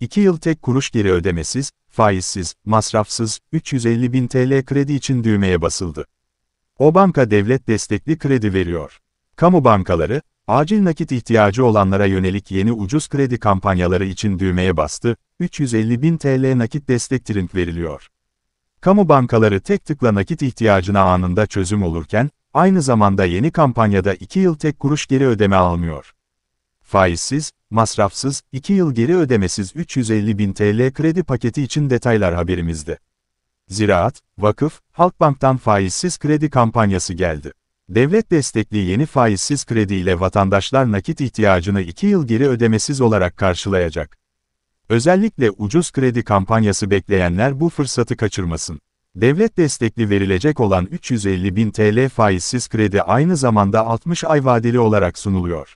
2 yıl tek kuruş geri ödemesiz, faizsiz, masrafsız, 350 bin TL kredi için düğmeye basıldı. O banka devlet destekli kredi veriyor. Kamu bankaları, acil nakit ihtiyacı olanlara yönelik yeni ucuz kredi kampanyaları için düğmeye bastı, 350 bin TL nakit destek trink veriliyor. Kamu bankaları tek tıkla nakit ihtiyacına anında çözüm olurken, aynı zamanda yeni kampanyada 2 yıl tek kuruş geri ödeme almıyor. Faizsiz, masrafsız, 2 yıl geri ödemesiz 350 bin TL kredi paketi için detaylar haberimizde. Ziraat, Vakıf, Halkbank'tan faizsiz kredi kampanyası geldi. Devlet destekli yeni faizsiz kredi ile vatandaşlar nakit ihtiyacını 2 yıl geri ödemesiz olarak karşılayacak. Özellikle ucuz kredi kampanyası bekleyenler bu fırsatı kaçırmasın. Devlet destekli verilecek olan 350 bin TL faizsiz kredi aynı zamanda 60 ay vadeli olarak sunuluyor.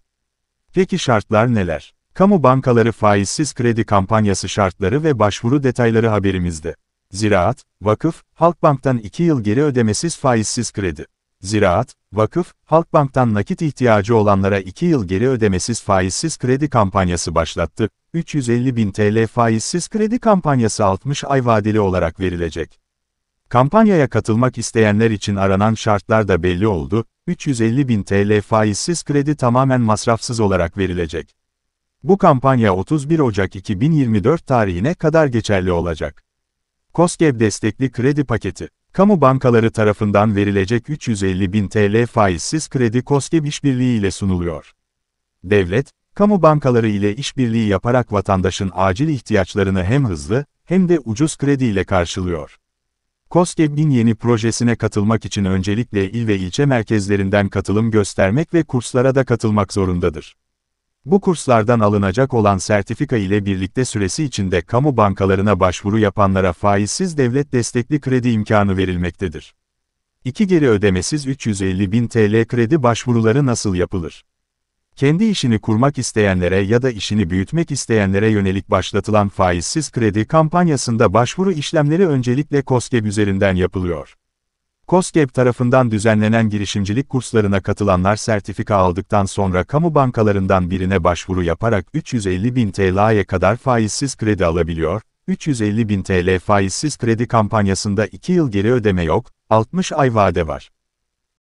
Peki şartlar neler? Kamu bankaları faizsiz kredi kampanyası şartları ve başvuru detayları haberimizde. Ziraat, Vakıf, Halkbank'tan 2 yıl geri ödemesiz faizsiz kredi. Ziraat, Vakıf, Halkbank'tan nakit ihtiyacı olanlara 2 yıl geri ödemesiz faizsiz kredi kampanyası başlattı. 350 bin TL faizsiz kredi kampanyası 60 ay vadeli olarak verilecek. Kampanyaya katılmak isteyenler için aranan şartlar da belli oldu, 350 bin TL faizsiz kredi tamamen masrafsız olarak verilecek. Bu kampanya 31 Ocak 2024 tarihine kadar geçerli olacak. KOSGEB destekli kredi paketi. Kamu bankaları tarafından verilecek 350 bin TL faizsiz kredi KOSGEB işbirliği ile sunuluyor. Devlet, kamu bankaları ile işbirliği yaparak vatandaşın acil ihtiyaçlarını hem hızlı, hem de ucuz kredi ile karşılıyor. KOSGEB'in yeni projesine katılmak için öncelikle il ve ilçe merkezlerinden katılım göstermek ve kurslara da katılmak zorundadır. Bu kurslardan alınacak olan sertifika ile birlikte süresi içinde kamu bankalarına başvuru yapanlara faizsiz devlet destekli kredi imkanı verilmektedir. İki geri ödemesiz 350 bin TL kredi başvuruları nasıl yapılır? Kendi işini kurmak isteyenlere ya da işini büyütmek isteyenlere yönelik başlatılan faizsiz kredi kampanyasında başvuru işlemleri öncelikle KOSGEB üzerinden yapılıyor. KOSGEB tarafından düzenlenen girişimcilik kurslarına katılanlar sertifika aldıktan sonra kamu bankalarından birine başvuru yaparak 350 bin TL'ye kadar faizsiz kredi alabiliyor, 350 bin TL faizsiz kredi kampanyasında 2 yıl geri ödeme yok, 60 ay vade var.